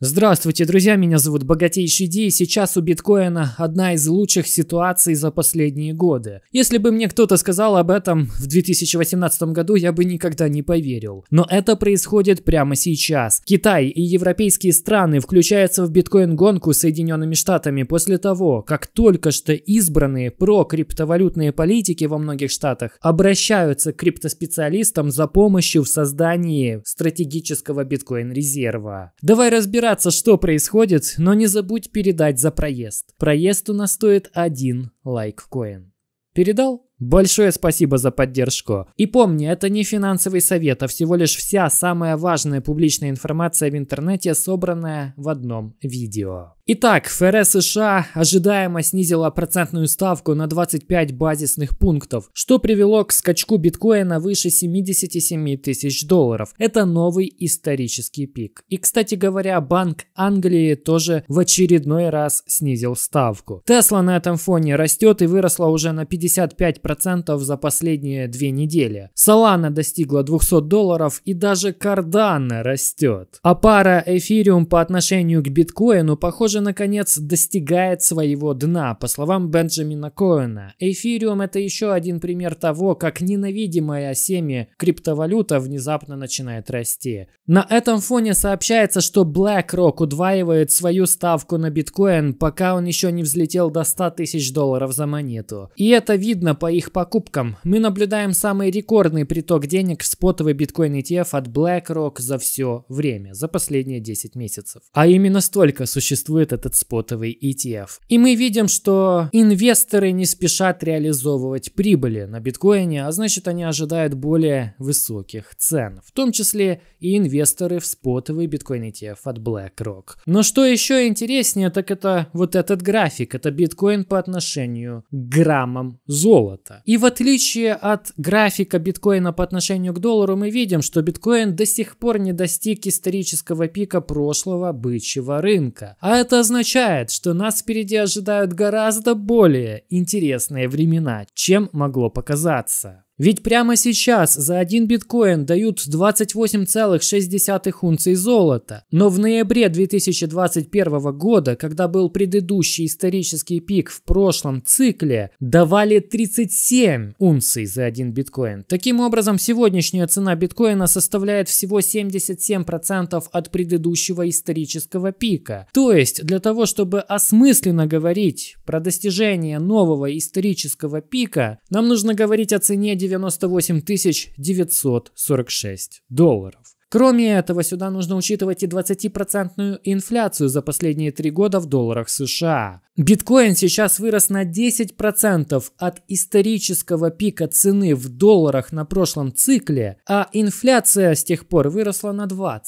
Здравствуйте, друзья, меня зовут Богатейший Ди, и сейчас у биткоина одна из лучших ситуаций за последние годы. Если бы мне кто-то сказал об этом в 2018 году, я бы никогда не поверил. Но это происходит прямо сейчас. Китай и европейские страны включаются в биткоин-гонку с Соединенными Штатами после того, как только что избранные про-криптовалютные политики во многих штатах обращаются к криптоспециалистам за помощью в создании стратегического биткоин-резерва. Давай разбираться разбираться, что происходит, но не забудь передать за проезд. Проезд у нас стоит один лайк коин. Передал? Большое спасибо за поддержку. И помни, это не финансовый совет, а всего лишь вся самая важная публичная информация в интернете, собранная в одном видео. Итак, ФРС США ожидаемо снизила процентную ставку на 25 базисных пунктов, что привело к скачку биткоина выше 77 тысяч долларов. Это новый исторический пик. И, кстати говоря, Банк Англии тоже в очередной раз снизил ставку. Тесла на этом фоне растет и выросла уже на 55 5% за последние две недели. Solana достигла 200 долларов и даже Cardano растет. А пара эфириум по отношению к биткоину, похоже, наконец достигает своего дна. По словам Бенджамина Коэна, эфириум это еще один пример того, как ненавидимая семя криптовалюта внезапно начинает расти. На этом фоне сообщается, что BlackRock удваивает свою ставку на биткоин, пока он еще не взлетел до 100 тысяч долларов за монету. И это видно по их покупкам, мы наблюдаем самый рекордный приток денег в спотовый биткоин ETF от BlackRock за все время, за последние 10 месяцев. А именно столько существует этот спотовый ETF. И мы видим, что инвесторы не спешат реализовывать прибыли на биткоине, а значит они ожидают более высоких цен, в том числе и инвесторы в спотовый биткоин ETF от BlackRock. Но что еще интереснее, так это вот этот график, это биткоин по отношению к граммам золота золота. И в отличие от графика биткоина по отношению к доллару, мы видим, что биткоин до сих пор не достиг исторического пика прошлого бычьего рынка. А это означает, что нас впереди ожидают гораздо более интересные времена, чем могло показаться. Ведь прямо сейчас за один биткоин дают 28,6 унций золота. Но в ноябре 2021 года, когда был предыдущий исторический пик в прошлом цикле, давали 37 унций за один биткоин. Таким образом, сегодняшняя цена биткоина составляет всего 77% от предыдущего исторического пика. То есть, для того, чтобы осмысленно говорить про достижение нового исторического пика, нам нужно говорить о цене 98 946 долларов. Кроме этого, сюда нужно учитывать и 20% инфляцию за последние три года в долларах США. Биткоин сейчас вырос на 10% от исторического пика цены в долларах на прошлом цикле, а инфляция с тех пор выросла на 20%.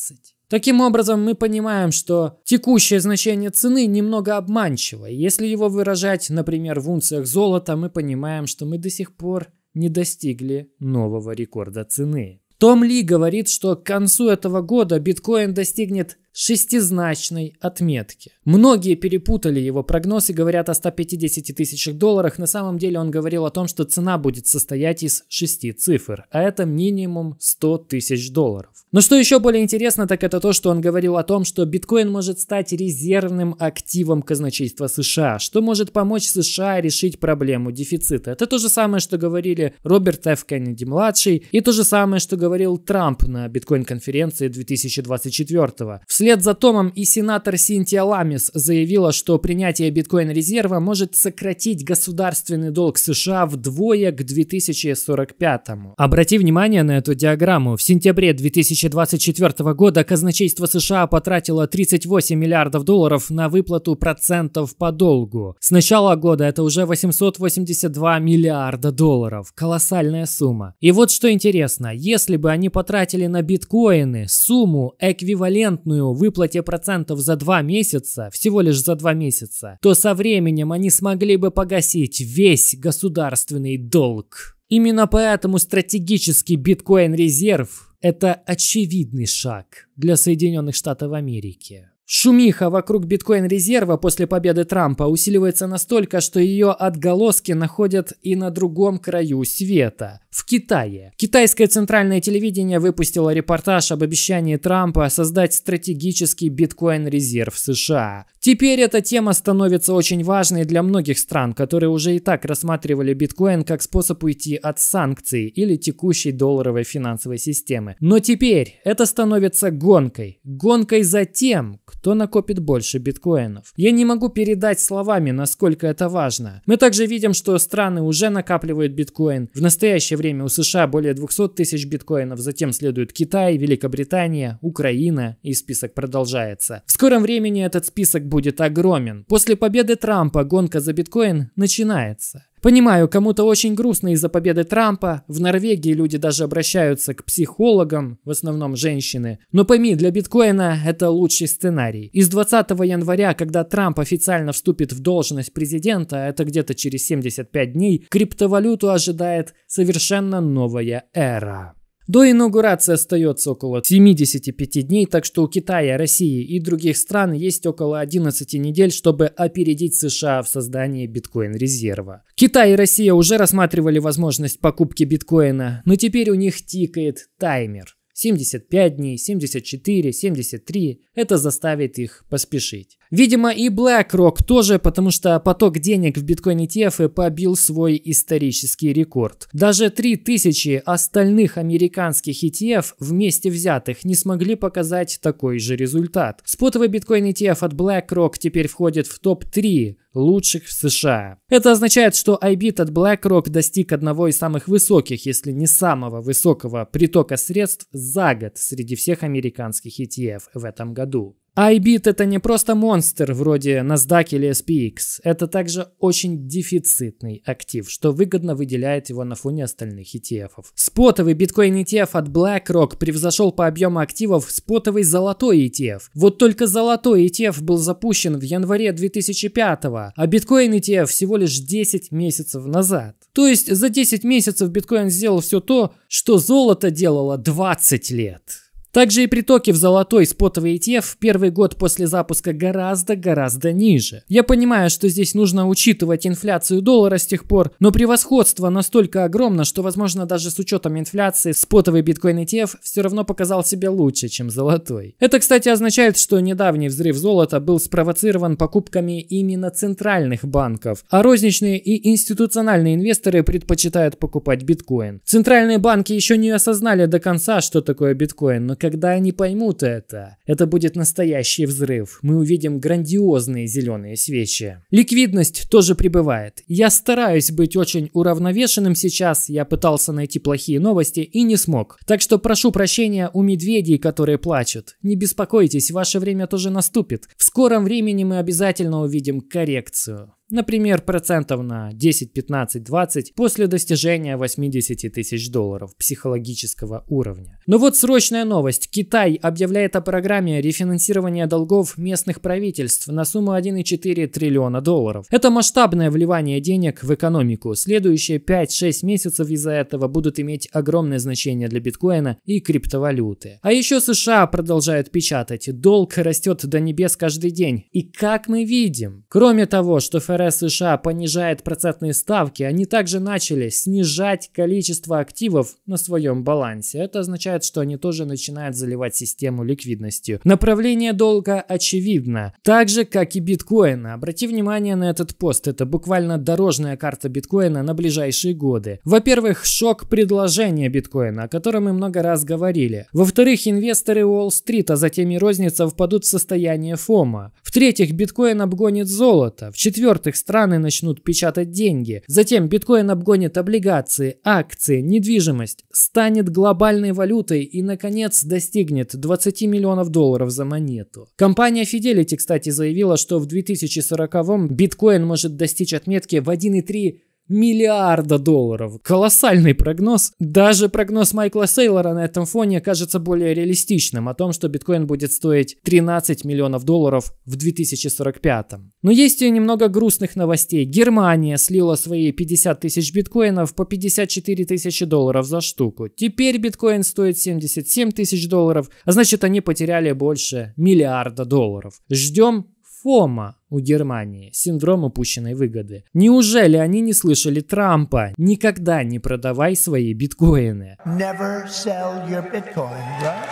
Таким образом, мы понимаем, что текущее значение цены немного обманчиво. Если его выражать, например, в унциях золота, мы понимаем, что мы до сих пор не достигли нового рекорда цены. Том Ли говорит, что к концу этого года биткоин достигнет шестизначной отметки. Многие перепутали его прогноз и говорят о 150 тысячах долларах. На самом деле он говорил о том, что цена будет состоять из шести цифр, а это минимум 100 тысяч долларов. Но что еще более интересно, так это то, что он говорил о том, что биткоин может стать резервным активом казначейства США, что может помочь США решить проблему дефицита. Это то же самое, что говорили Роберт Ф. Кеннеди-младший и то же самое, что говорил Трамп на биткоин-конференции 2024 -го. В Вслед за Томом и сенатор Синтия Ламис заявила, что принятие биткоин-резерва может сократить государственный долг США вдвое к 2045. му Обрати внимание на эту диаграмму. В сентябре 2024 года казначейство США потратило 38 миллиардов долларов на выплату процентов по долгу. С начала года это уже 882 миллиарда долларов. Колоссальная сумма. И вот что интересно, если бы они потратили на биткоины сумму эквивалентную выплате процентов за два месяца, всего лишь за два месяца, то со временем они смогли бы погасить весь государственный долг. Именно поэтому стратегический биткоин-резерв – это очевидный шаг для Соединенных Штатов Америки. Шумиха вокруг биткоин-резерва после победы Трампа усиливается настолько, что ее отголоски находят и на другом краю света в Китае. Китайское центральное телевидение выпустило репортаж об обещании Трампа создать стратегический биткоин-резерв США. Теперь эта тема становится очень важной для многих стран, которые уже и так рассматривали биткоин как способ уйти от санкций или текущей долларовой финансовой системы. Но теперь это становится гонкой. Гонкой за тем, кто накопит больше биткоинов. Я не могу передать словами, насколько это важно. Мы также видим, что страны уже накапливают биткоин. В настоящее время у США более 200 тысяч биткоинов, затем следует Китай, Великобритания, Украина и список продолжается. В скором времени этот список будет огромен. После победы Трампа гонка за биткоин начинается. Понимаю, кому-то очень грустно из-за победы Трампа, в Норвегии люди даже обращаются к психологам, в основном женщины, но пойми, для биткоина это лучший сценарий. Из 20 января, когда Трамп официально вступит в должность президента, это где-то через 75 дней, криптовалюту ожидает совершенно новая эра. До инаугурации остается около 75 дней, так что у Китая, России и других стран есть около 11 недель, чтобы опередить США в создании биткоин-резерва. Китай и Россия уже рассматривали возможность покупки биткоина, но теперь у них тикает таймер. 75 дней, 74, 73. Это заставит их поспешить. Видимо, и BlackRock тоже, потому что поток денег в биткоин ETF побил свой исторический рекорд. Даже 3000 остальных американских ETF вместе взятых не смогли показать такой же результат. Спотовый биткоин ETF от BlackRock теперь входит в топ-3 лучших в США. Это означает, что iBit от BlackRock достиг одного из самых высоких, если не самого высокого притока средств за год среди всех американских ETF в этом году iBit это не просто монстр вроде NASDAQ или SPX, это также очень дефицитный актив, что выгодно выделяет его на фоне остальных ETF. -ов. Спотовый биткоин ETF от BlackRock превзошел по объему активов спотовый золотой ETF. Вот только золотой ETF был запущен в январе 2005, а биткоин ETF всего лишь 10 месяцев назад. То есть за 10 месяцев биткоин сделал все то, что золото делало 20 лет. Также и притоки в золотой спотовый ETF в первый год после запуска гораздо-гораздо ниже. Я понимаю, что здесь нужно учитывать инфляцию доллара с тех пор, но превосходство настолько огромно, что, возможно, даже с учетом инфляции спотовый биткоин ETF все равно показал себя лучше, чем золотой. Это, кстати, означает, что недавний взрыв золота был спровоцирован покупками именно центральных банков, а розничные и институциональные инвесторы предпочитают покупать биткоин. Центральные банки еще не осознали до конца, что такое биткоин, но когда они поймут это, это будет настоящий взрыв. Мы увидим грандиозные зеленые свечи. Ликвидность тоже прибывает. Я стараюсь быть очень уравновешенным сейчас. Я пытался найти плохие новости и не смог. Так что прошу прощения у медведей, которые плачут. Не беспокойтесь, ваше время тоже наступит. В скором времени мы обязательно увидим коррекцию например, процентов на 10, 15, 20 после достижения 80 тысяч долларов психологического уровня. Но вот срочная новость. Китай объявляет о программе рефинансирования долгов местных правительств на сумму 1,4 триллиона долларов. Это масштабное вливание денег в экономику. Следующие 5-6 месяцев из-за этого будут иметь огромное значение для биткоина и криптовалюты. А еще США продолжают печатать. Долг растет до небес каждый день. И как мы видим, кроме того, что ФРС ФРС США понижает процентные ставки, они также начали снижать количество активов на своем балансе. Это означает, что они тоже начинают заливать систему ликвидностью. Направление долга очевидно, так же, как и биткоина. Обрати внимание на этот пост, это буквально дорожная карта биткоина на ближайшие годы. Во-первых, шок предложения биткоина, о котором мы много раз говорили. Во-вторых, инвесторы Уолл-стрит, а затем и розница впадут в состояние фома. В-третьих, биткоин обгонит золото. В-четвертых, богатых стран и начнут печатать деньги. Затем биткоин обгонит облигации, акции, недвижимость, станет глобальной валютой и, наконец, достигнет 20 миллионов долларов за монету. Компания Fidelity, кстати, заявила, что в 2040-м биткоин может достичь отметки в 1,3 миллиарда долларов. Колоссальный прогноз. Даже прогноз Майкла Сейлора на этом фоне кажется более реалистичным о том, что биткоин будет стоить 13 миллионов долларов в 2045. Но есть и немного грустных новостей. Германия слила свои 50 тысяч биткоинов по 54 тысячи долларов за штуку. Теперь биткоин стоит 77 тысяч долларов, а значит они потеряли больше миллиарда долларов. Ждем ФОМА у Германии, синдром упущенной выгоды. Неужели они не слышали Трампа? Никогда не продавай свои биткоины. Never sell your Bitcoin, right?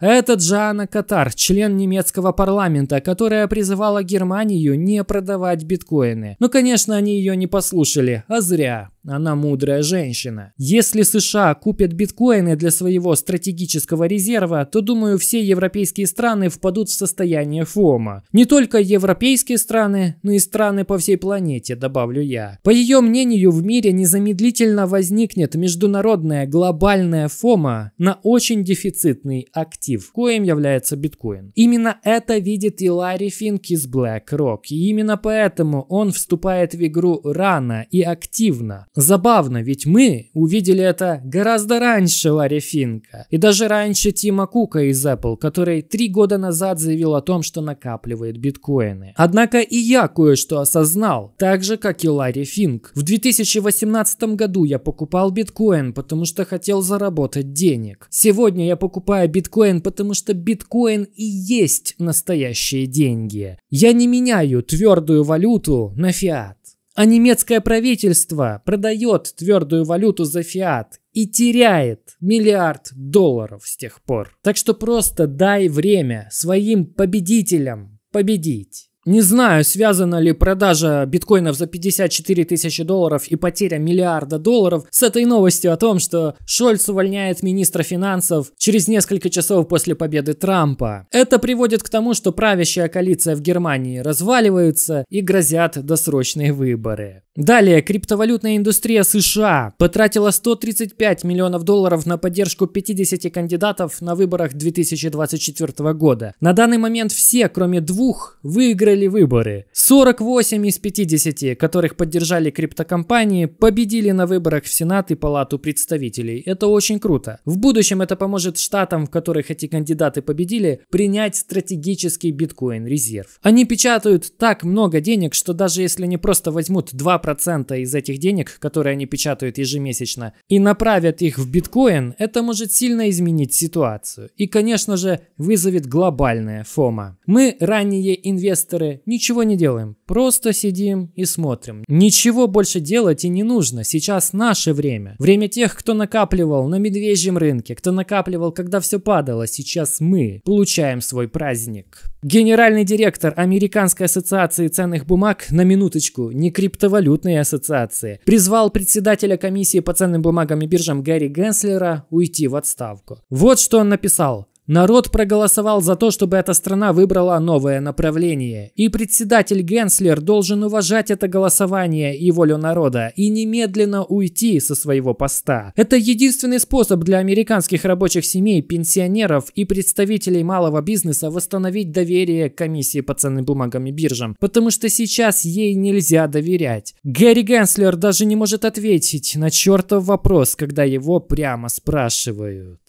Это Джана Катар, член немецкого парламента, которая призывала Германию не продавать биткоины. Но, ну, конечно, они ее не послушали, а зря. Она мудрая женщина. Если США купят биткоины для своего стратегического резерва, то, думаю, все европейские страны впадут в состояние фома. Не только европейские страны, но и страны по всей планете, добавлю я. По ее мнению, в мире незамедлительно возникнет международная глобальная фома на очень дефицитный актив, коим является биткоин. Именно это видит и Ларри Финк из BlackRock. И именно поэтому он вступает в игру рано и активно. Забавно, ведь мы увидели это гораздо раньше Ларри Финка и даже раньше Тима Кука из Apple, который три года назад заявил о том, что накапливает биткоины. Однако и я кое-что осознал, так же, как и Ларри Финк. В 2018 году я покупал биткоин, потому что хотел заработать денег. Сегодня я покупаю биткоин, потому что биткоин и есть настоящие деньги. Я не меняю твердую валюту на фиат. А немецкое правительство продает твердую валюту за фиат и теряет миллиард долларов с тех пор. Так что просто дай время своим победителям победить. Не знаю, связана ли продажа биткоинов за 54 тысячи долларов и потеря миллиарда долларов с этой новостью о том, что Шольц увольняет министра финансов через несколько часов после победы Трампа. Это приводит к тому, что правящая коалиция в Германии разваливается и грозят досрочные выборы. Далее, криптовалютная индустрия США потратила 135 миллионов долларов на поддержку 50 кандидатов на выборах 2024 года. На данный момент все, кроме двух, выиграли выборы. 48 из 50, которых поддержали криптокомпании, победили на выборах в Сенат и Палату представителей. Это очень круто. В будущем это поможет штатам, в которых эти кандидаты победили, принять стратегический биткоин-резерв. Они печатают так много денег, что даже если они просто возьмут 2% 2% из этих денег, которые они печатают ежемесячно, и направят их в биткоин, это может сильно изменить ситуацию. И, конечно же, вызовет глобальное фома. Мы, ранние инвесторы, ничего не делаем, просто сидим и смотрим. Ничего больше делать и не нужно, сейчас наше время. Время тех, кто накапливал на медвежьем рынке, кто накапливал, когда все падало, сейчас мы получаем свой праздник. Генеральный директор Американской ассоциации ценных бумаг на минуточку не криптовалют, валютные ассоциации, призвал председателя комиссии по ценным бумагам и биржам Гарри Генслера уйти в отставку. Вот что он написал. Народ проголосовал за то, чтобы эта страна выбрала новое направление. И председатель Генслер должен уважать это голосование и волю народа и немедленно уйти со своего поста. Это единственный способ для американских рабочих семей, пенсионеров и представителей малого бизнеса восстановить доверие к комиссии по ценным бумагам и биржам, потому что сейчас ей нельзя доверять. Гэри Генслер даже не может ответить на чертов вопрос, когда его прямо спрашивают.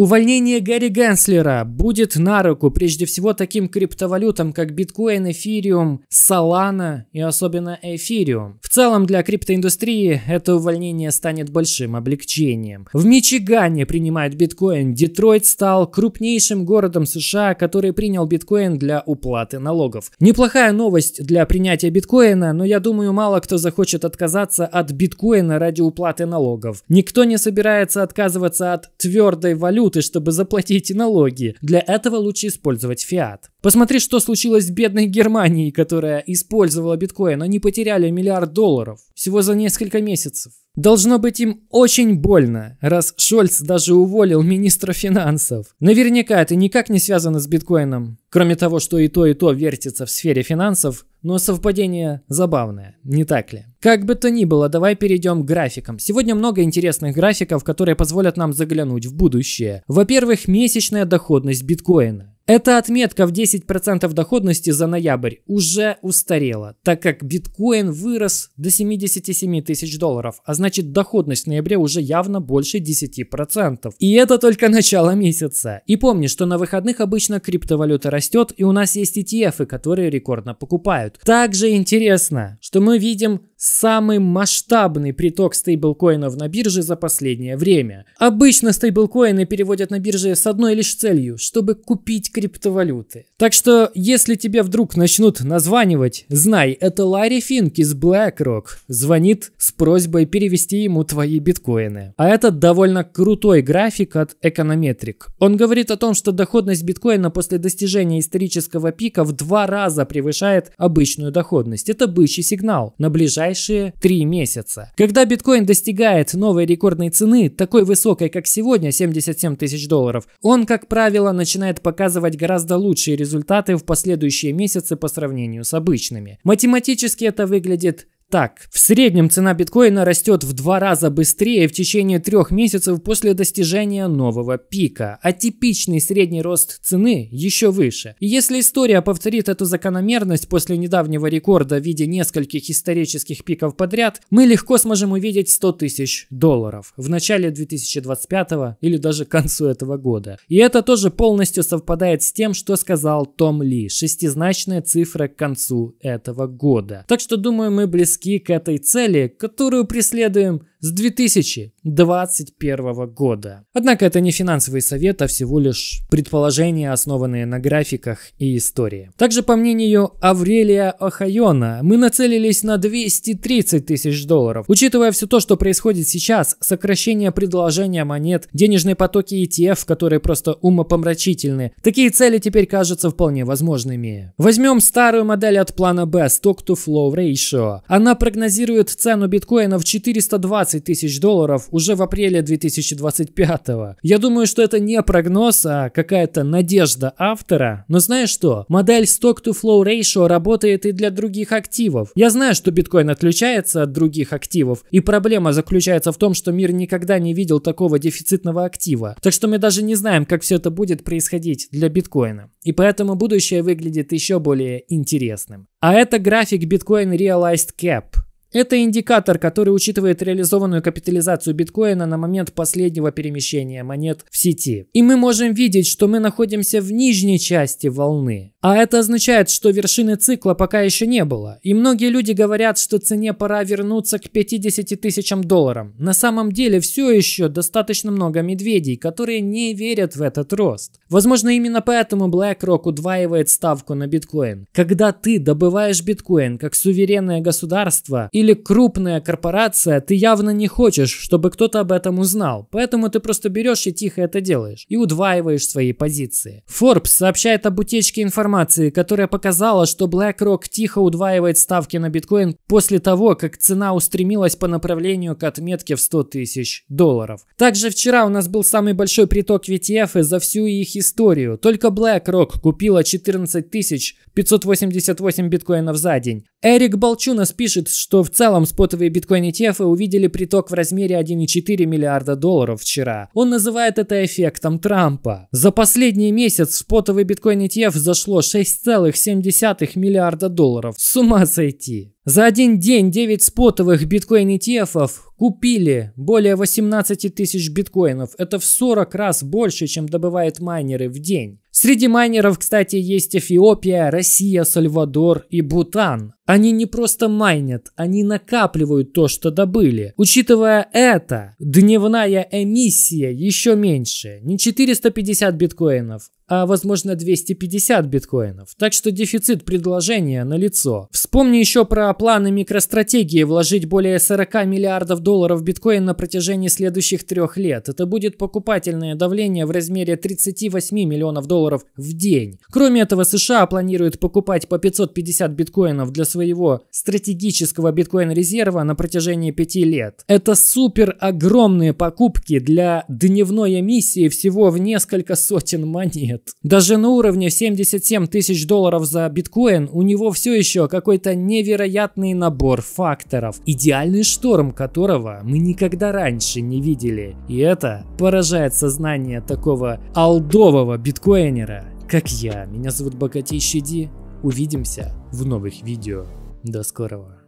Увольнение Гарри Генслера будет на руку прежде всего таким криптовалютам, как биткоин, эфириум, Solana и особенно эфириум. В целом для криптоиндустрии это увольнение станет большим облегчением. В Мичигане принимают биткоин. Детройт стал крупнейшим городом США, который принял биткоин для уплаты налогов. Неплохая новость для принятия биткоина, но я думаю мало кто захочет отказаться от биткоина ради уплаты налогов. Никто не собирается отказываться от твердой валюты, валюты, чтобы заплатить налоги. Для этого лучше использовать фиат. Посмотри, что случилось с бедной Германией, которая использовала биткоин. Они потеряли миллиард долларов всего за несколько месяцев. Должно быть им очень больно, раз Шольц даже уволил министра финансов. Наверняка это никак не связано с биткоином. Кроме того, что и то, и то вертится в сфере финансов, но совпадение забавное, не так ли? Как бы то ни было, давай перейдем к графикам. Сегодня много интересных графиков, которые позволят нам заглянуть в будущее. Во-первых, месячная доходность биткоина. Эта отметка в 10% доходности за ноябрь уже устарела, так как биткоин вырос до 77 тысяч долларов, а значит доходность в ноябре уже явно больше 10%. И это только начало месяца. И помни, что на выходных обычно криптовалюта растет, и у нас есть ETF, которые рекордно покупают. Также интересно, что мы видим самый масштабный приток стейблкоинов на бирже за последнее время. Обычно стейблкоины переводят на бирже с одной лишь целью, чтобы купить криптовалюты. Так что, если тебе вдруг начнут названивать, знай, это Ларри Финк из BlackRock звонит с просьбой перевести ему твои биткоины. А это довольно крутой график от Econometric. Он говорит о том, что доходность биткоина после достижения исторического пика в два раза превышает обычную доходность. Это бычий сигнал. На ближайшее ближайшие три месяца. Когда биткоин достигает новой рекордной цены, такой высокой, как сегодня, 77 тысяч долларов, он, как правило, начинает показывать гораздо лучшие результаты в последующие месяцы по сравнению с обычными. Математически это выглядит так. В среднем цена биткоина растет в два раза быстрее в течение трех месяцев после достижения нового пика, а типичный средний рост цены еще выше. И если история повторит эту закономерность после недавнего рекорда в виде нескольких исторических пиков подряд, мы легко сможем увидеть 100 тысяч долларов в начале 2025 или даже к концу этого года. И это тоже полностью совпадает с тем, что сказал Том Ли, шестизначная цифра к концу этого года. Так что думаю, мы близки близки к этой цели, которую преследуем, с 2021 года. Однако это не финансовый совет, а всего лишь предположения, основанные на графиках и истории. Также, по мнению Аврелия Охайона, мы нацелились на 230 тысяч долларов. Учитывая все то, что происходит сейчас, сокращение предложения монет, денежные потоки ETF, которые просто умопомрачительны, такие цели теперь кажутся вполне возможными. Возьмем старую модель от плана B, Stock to Flow Ratio. Она прогнозирует цену биткоина в 420 20 тысяч долларов уже в апреле 2025 Я думаю, что это не прогноз, а какая-то надежда автора. Но знаешь что? Модель Stock-to-Flow Ratio работает и для других активов. Я знаю, что биткоин отличается от других активов, и проблема заключается в том, что мир никогда не видел такого дефицитного актива. Так что мы даже не знаем, как все это будет происходить для биткоина. И поэтому будущее выглядит еще более интересным. А это график Bitcoin Realized Cap. Это индикатор, который учитывает реализованную капитализацию биткоина на момент последнего перемещения монет в сети. И мы можем видеть, что мы находимся в нижней части волны. А это означает, что вершины цикла пока еще не было. И многие люди говорят, что цене пора вернуться к 50 тысячам долларов. На самом деле все еще достаточно много медведей, которые не верят в этот рост. Возможно, именно поэтому BlackRock удваивает ставку на биткоин. Когда ты добываешь биткоин как суверенное государство и или крупная корпорация, ты явно не хочешь, чтобы кто-то об этом узнал. Поэтому ты просто берешь и тихо это делаешь. И удваиваешь свои позиции. Forbes сообщает об утечке информации, которая показала, что BlackRock тихо удваивает ставки на биткоин после того, как цена устремилась по направлению к отметке в 100 тысяч долларов. Также вчера у нас был самый большой приток в ETF за всю их историю. Только BlackRock купила 14 588 биткоинов за день. Эрик Балчунас пишет, что в в целом спотовые биткоин ETF увидели приток в размере 1,4 миллиарда долларов вчера. Он называет это эффектом Трампа. За последний месяц спотовый биткоин ETF зашло 6,7 миллиарда долларов. С ума сойти. За один день 9 спотовых биткоин ETF купили более 18 тысяч биткоинов. Это в 40 раз больше, чем добывают майнеры в день. Среди майнеров, кстати, есть Эфиопия, Россия, Сальвадор и Бутан. Они не просто майнят, они накапливают то, что добыли. Учитывая это, дневная эмиссия еще меньше. Не 450 биткоинов, а возможно 250 биткоинов. Так что дефицит предложения на лицо. Вспомни еще про планы микростратегии вложить более 40 миллиардов долларов в биткоин на протяжении следующих трех лет. Это будет покупательное давление в размере 38 миллионов долларов в день. Кроме этого, США планируют покупать по 550 биткоинов для своих своего стратегического биткоин-резерва на протяжении пяти лет. Это супер огромные покупки для дневной эмиссии всего в несколько сотен монет. Даже на уровне 77 тысяч долларов за биткоин у него все еще какой-то невероятный набор факторов, идеальный шторм которого мы никогда раньше не видели. И это поражает сознание такого алдового биткоинера, как я. Меня зовут Богатейший Ди. Увидимся в новых видео. До скорого.